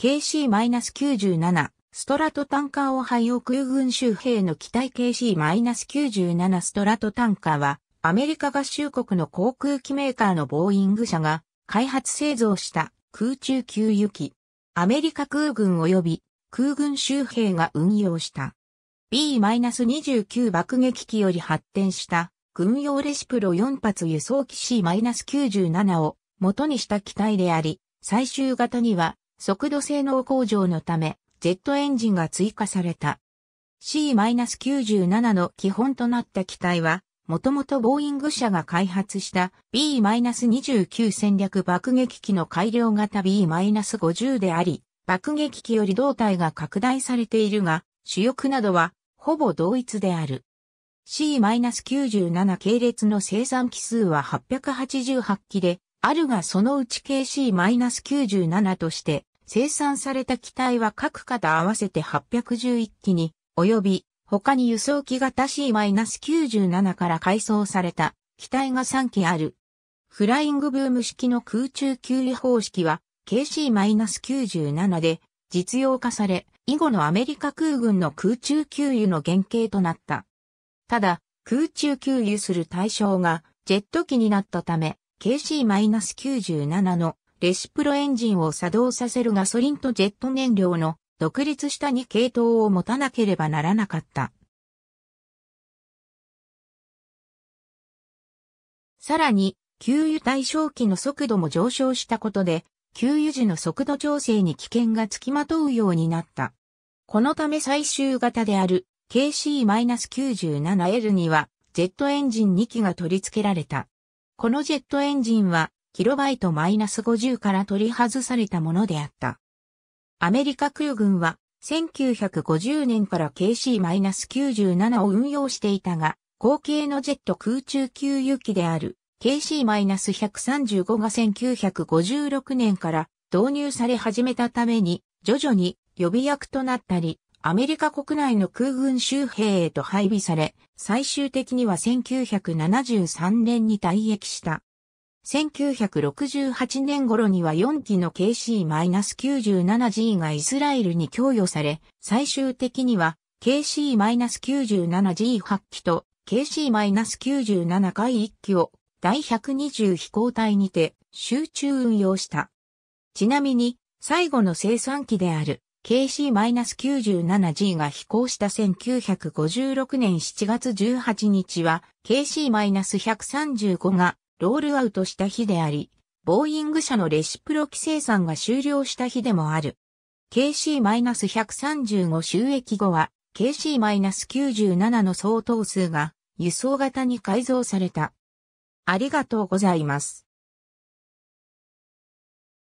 KC-97、ストラトタンカーオハイオ空軍州兵の機体 KC-97 ストラトタンカーは、アメリカ合衆国の航空機メーカーのボーイング社が開発製造した空中給油機。アメリカ空軍及び空軍州兵が運用した B-29 爆撃機より発展した軍用レシプロ4発輸送機 C-97 を元にした機体であり、最終型には速度性能向上のため、ジェットエンジンが追加された。C-97 の基本となった機体は、もともとボーイング社が開発した B-29 戦略爆撃機の改良型 B-50 であり、爆撃機より胴体が拡大されているが、主翼などはほぼ同一である。C-97 系列の生産機数は888機で、あるがそのうち KC-97 として生産された機体は各型合わせて811機に、及び、他に輸送機型 C-97 から改装された機体が3機ある。フライングブーム式の空中給油方式は KC-97 で実用化され、以後のアメリカ空軍の空中給油の原型となった。ただ、空中給油する対象がジェット機になったため、KC-97 のレシプロエンジンを作動させるガソリンとジェット燃料の独立した2系統を持たなければならなかった。さらに、給油対象機の速度も上昇したことで、給油時の速度調整に危険がつきまとうようになった。このため最終型である KC-97L にはジェットエンジン2機が取り付けられた。このジェットエンジンはキロバナス5 0から取り外されたものであった。アメリカ空軍は1950年から KC-97 を運用していたが、後継のジェット空中給油機である KC-135 が1956年から導入され始めたために、徐々に予備役となったり、アメリカ国内の空軍周辺へと配備され、最終的には1973年に退役した。1968年頃には4機の KC-97G がイスラエルに供与され、最終的には KC-97G8 機と KC-97 回1機を第120飛行隊にて集中運用した。ちなみに、最後の生産機である KC-97G が飛行した1956年7月18日は KC-135 がロールアウトした日であり、ボーイング社のレシプロキ生産が終了した日でもある。KC-135 収益後は、KC-97 の相当数が輸送型に改造された。ありがとうございます。